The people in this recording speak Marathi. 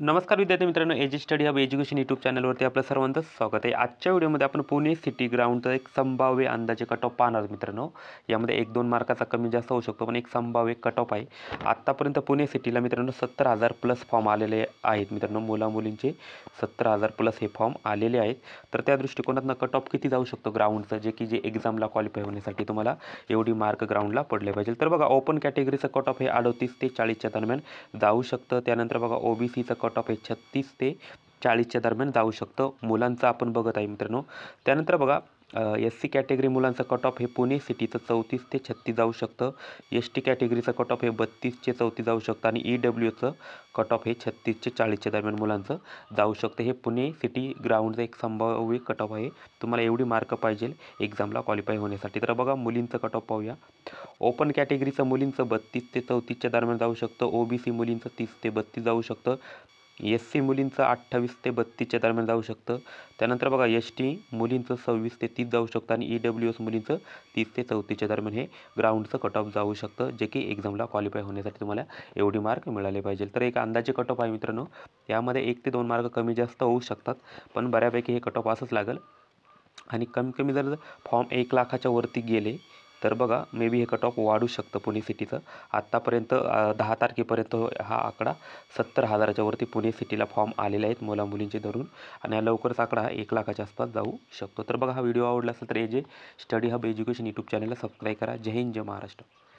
नमस्कार विद्यार्थी मित्रांनो AG study hub education YouTube चॅनलवरती आपलं सर्वांचं स्वागत आहे आजच्या व्हिडिओमध्ये आपण पुणे सिटी ग्राउंडचा एक संभाव्य अंदाजे कट ऑफ पाहणार मित्रांनो यामध्ये एक दोन मार्काचा कमी जास्त होऊ शकतो पण एक संभाव्य कट ऑफ आहे आत्तापर्यंत पुणे सिटीला मित्रांनो सत्तर हजार प्लस फॉर्म आलेले आहेत मित्रांनो मुलामुलींचे सत्तर हजार प्लस हे फॉर्म आलेले आहेत तर त्या दृष्टिकोनातनं कट ऑफ किती जाऊ शकतो ग्राउंडचं जे की जे एक्झामला क्वालिफाय होण्यासाठी तुम्हाला एवढी मार्क ग्राउंडला पडले पाहिजे तर बघा ओपन कॅटेगरीचं कट ऑफ हे अडोतीस ते चाळीसच्या दरम्यान जाऊ शकतं त्यानंतर बघा ओबीसीचं कट ऑफ हे छत्तीस ते चाळीसच्या दरम्यान जाऊ शकतं मुलांचं आपण बघत आहे मित्रांनो त्यानंतर बघा एस सी कॅटेगरी मुलांचं कट ऑफ हे पुणे सिटीचं चौतीस ते छत्तीस जाऊ शकतं एस टी कॅटेगरीचं कट ऑफ हे बत्तीसचे चौतीस जाऊ शकतं आणि ई डब्ल्यूचं कट ऑफ हे छत्तीसचे चाळीसच्या दरम्यान मुलांचं जाऊ शकतं हे पुणे सिटी ग्राउंडचं एक संभाव्य कट ऑफ आहे तुम्हाला एवढी मार्क पाहिजे एक्झामला क्वालिफाय होण्यासाठी तर बघा मुलींचं कट ऑफ पाहूया ओपन कॅटेगरीचं मुलींचं बत्तीस ते चौतीसच्या दरम्यान जाऊ शकतं ओबीसी मुलींचं तीस ते बत्तीस जाऊ शकतं एस सी मुलींचं अठ्ठावीस ते बत्तीसच्या दरम्यान जाऊ शकतं त्यानंतर बघा एस टी मुलींचं सव्वीस ते तीस जाऊ शकतं आणि ई डब्ल्यू एस मुलींचं तीस ते चौतीसच्या दरम्यान हे ग्राउंडचं कट ऑफ जाऊ शकतं जे की एक्झामला क्वालिफाय होण्यासाठी तुम्हाला एवढी मार्क मिळाले पाहिजे तर एक अंदाजे कट ऑफ आहे मित्रांनो यामध्ये एक ते दोन मार्क कमी जास्त होऊ शकतात पण बऱ्यापैकी हे कट ऑफ असंच लागेल आणि कमी कमी जर फॉर्म एक लाखाच्या वरती गेले तर बघा मे बी हे कट ऑफ वाढू शकतं पुणे सिटीचं आत्तापर्यंत दहा तारखेपर्यंत हा आकडा सत्तर हजाराच्या वरती पुणे सिटीला फॉर्म आलेले आहेत मुला मुलींचे धरून आणि हा लवकरच आकडा हा एक लाखाच्या आसपास जाऊ शकतो तर बघा हा व्हिडिओ आवडला असेल तर A J study hub education YouTube चॅनलला सबस्क्राईब करा जय हिंद जय महाराष्ट्र